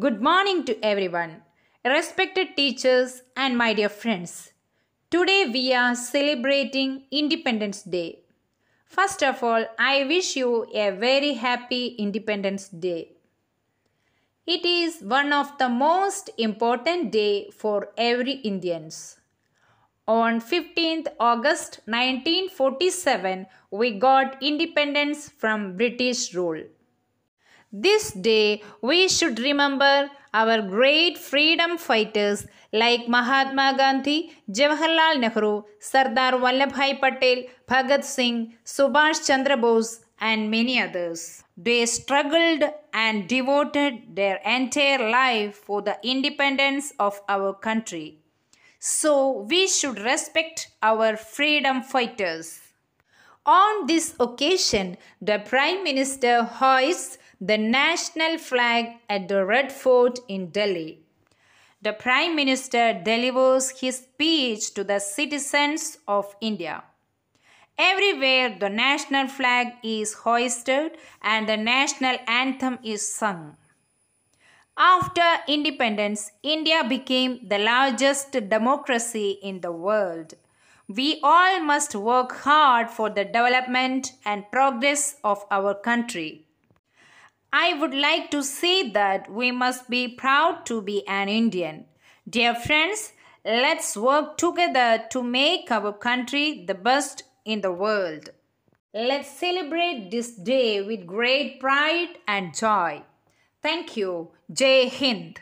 Good morning to everyone, respected teachers and my dear friends. Today we are celebrating Independence Day. First of all, I wish you a very happy Independence Day. It is one of the most important day for every Indians. On 15th August 1947, we got independence from British rule. This day, we should remember our great freedom fighters like Mahatma Gandhi, Jawaharlal Nehru, Sardar Vallabhai Patel, Bhagat Singh, Subhash Chandra Bose, and many others. They struggled and devoted their entire life for the independence of our country. So, we should respect our freedom fighters. On this occasion, the Prime Minister hoists the national flag at the Red Fort in Delhi. The Prime Minister delivers his speech to the citizens of India. Everywhere the national flag is hoisted and the national anthem is sung. After independence, India became the largest democracy in the world. We all must work hard for the development and progress of our country. I would like to say that we must be proud to be an Indian. Dear friends, let's work together to make our country the best in the world. Let's celebrate this day with great pride and joy. Thank you. Jai Hind.